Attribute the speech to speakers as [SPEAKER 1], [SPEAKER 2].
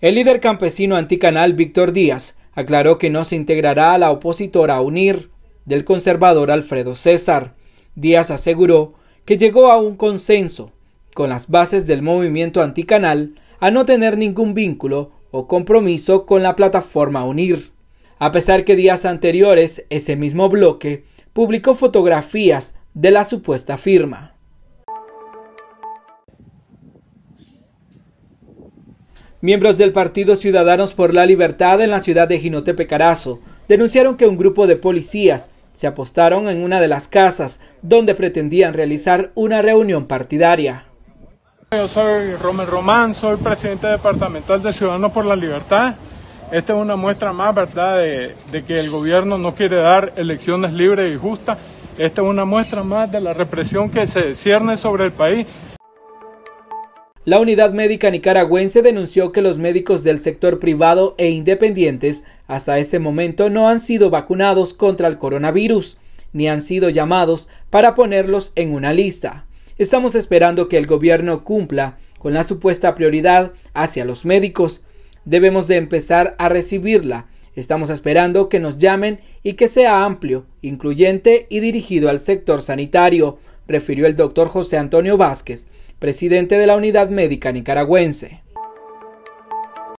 [SPEAKER 1] El líder campesino anticanal Víctor Díaz aclaró que no se integrará a la opositora UNIR del conservador Alfredo César. Díaz aseguró que llegó a un consenso con las bases del movimiento anticanal a no tener ningún vínculo o compromiso con la plataforma UNIR. A pesar que días anteriores ese mismo bloque publicó fotografías de la supuesta firma. Miembros del Partido Ciudadanos por la Libertad en la ciudad de Jinotepe Carazo denunciaron que un grupo de policías se apostaron en una de las casas donde pretendían realizar una reunión partidaria.
[SPEAKER 2] Yo soy Romel Román, soy presidente departamental de Ciudadanos por la Libertad. Esta es una muestra más, ¿verdad?, de, de que el gobierno no quiere dar elecciones libres y justas. Esta es una muestra
[SPEAKER 1] más de la represión que se cierne sobre el país la unidad médica nicaragüense denunció que los médicos del sector privado e independientes hasta este momento no han sido vacunados contra el coronavirus, ni han sido llamados para ponerlos en una lista. Estamos esperando que el gobierno cumpla con la supuesta prioridad hacia los médicos. Debemos de empezar a recibirla. Estamos esperando que nos llamen y que sea amplio, incluyente y dirigido al sector sanitario refirió el doctor José Antonio Vázquez, presidente de la Unidad Médica Nicaragüense.